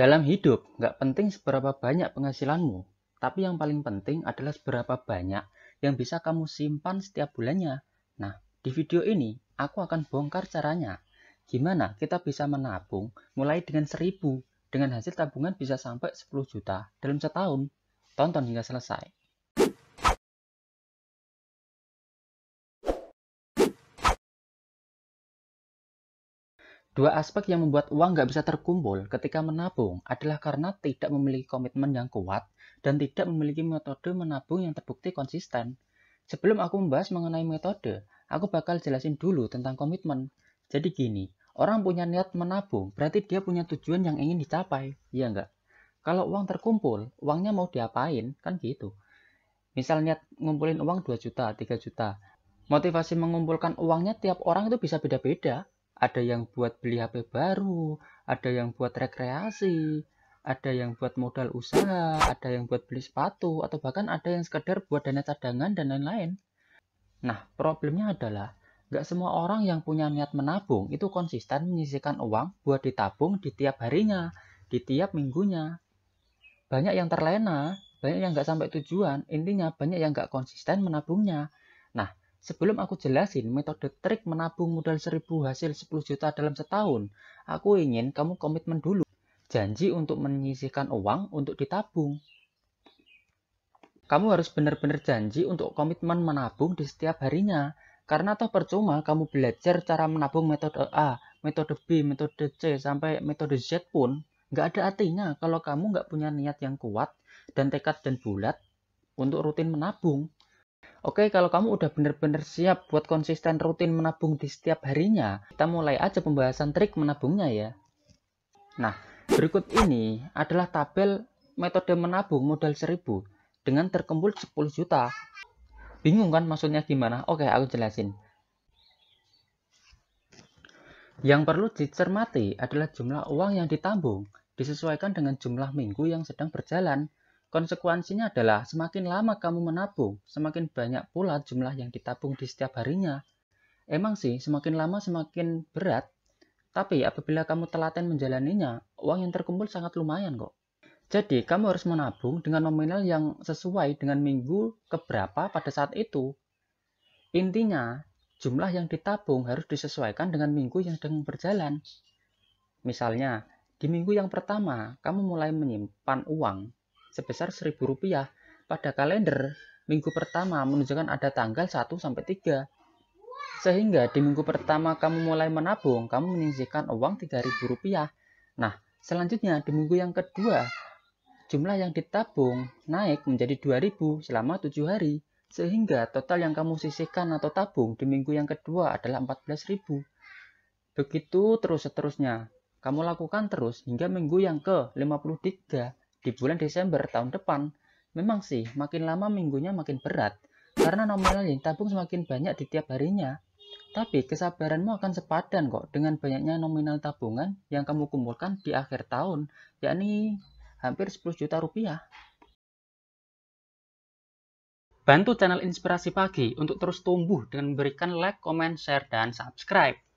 Dalam hidup, nggak penting seberapa banyak penghasilanmu, tapi yang paling penting adalah seberapa banyak yang bisa kamu simpan setiap bulannya. Nah, di video ini aku akan bongkar caranya. Gimana kita bisa menabung mulai dengan seribu, dengan hasil tabungan bisa sampai 10 juta dalam setahun. Tonton hingga selesai. Dua aspek yang membuat uang nggak bisa terkumpul ketika menabung adalah karena tidak memiliki komitmen yang kuat dan tidak memiliki metode menabung yang terbukti konsisten. Sebelum aku membahas mengenai metode, aku bakal jelasin dulu tentang komitmen. Jadi gini, orang punya niat menabung berarti dia punya tujuan yang ingin dicapai, iya nggak? Kalau uang terkumpul, uangnya mau diapain, kan gitu. Misal niat ngumpulin uang 2 juta, 3 juta. Motivasi mengumpulkan uangnya tiap orang itu bisa beda-beda, ada yang buat beli HP baru, ada yang buat rekreasi, ada yang buat modal usaha, ada yang buat beli sepatu, atau bahkan ada yang sekedar buat dana cadangan dan lain-lain. Nah, problemnya adalah Gak semua orang yang punya niat menabung itu konsisten menyisihkan uang buat ditabung di tiap harinya, di tiap minggunya. Banyak yang terlena, banyak yang gak sampai tujuan, intinya banyak yang gak konsisten menabungnya. Sebelum aku jelasin metode trik menabung modal 1000 hasil 10 juta dalam setahun, aku ingin kamu komitmen dulu. Janji untuk menyisihkan uang untuk ditabung. Kamu harus benar-benar janji untuk komitmen menabung di setiap harinya. Karena toh percuma kamu belajar cara menabung metode A, metode B, metode C, sampai metode Z pun nggak ada artinya kalau kamu nggak punya niat yang kuat dan tekad dan bulat untuk rutin menabung. Oke, kalau kamu udah bener-bener siap buat konsisten rutin menabung di setiap harinya, kita mulai aja pembahasan trik menabungnya ya. Nah, berikut ini adalah tabel metode menabung modal 1000 dengan terkumpul 10 juta. Bingung kan maksudnya gimana? Oke, aku jelasin. Yang perlu dicermati adalah jumlah uang yang ditabung disesuaikan dengan jumlah minggu yang sedang berjalan. Konsekuensinya adalah semakin lama kamu menabung, semakin banyak pula jumlah yang ditabung di setiap harinya. Emang sih, semakin lama semakin berat, tapi apabila kamu telaten menjalaninya, uang yang terkumpul sangat lumayan kok. Jadi, kamu harus menabung dengan nominal yang sesuai dengan minggu keberapa pada saat itu. Intinya, jumlah yang ditabung harus disesuaikan dengan minggu yang sedang berjalan. Misalnya, di minggu yang pertama, kamu mulai menyimpan uang sebesar rp rupiah pada kalender minggu pertama menunjukkan ada tanggal 1 sampai 3. Sehingga di minggu pertama kamu mulai menabung, kamu menyisihkan uang rp rupiah Nah, selanjutnya di minggu yang kedua, jumlah yang ditabung naik menjadi 2000 selama 7 hari. Sehingga total yang kamu sisihkan atau tabung di minggu yang kedua adalah 14.000. Begitu terus seterusnya. Kamu lakukan terus hingga minggu yang ke-53 di bulan Desember tahun depan. Memang sih, makin lama minggunya makin berat, karena nominal yang tabung semakin banyak di tiap harinya. Tapi kesabaranmu akan sepadan kok dengan banyaknya nominal tabungan yang kamu kumpulkan di akhir tahun, yakni hampir 10 juta rupiah. Bantu channel Inspirasi Pagi untuk terus tumbuh dengan memberikan like, comment, share, dan subscribe.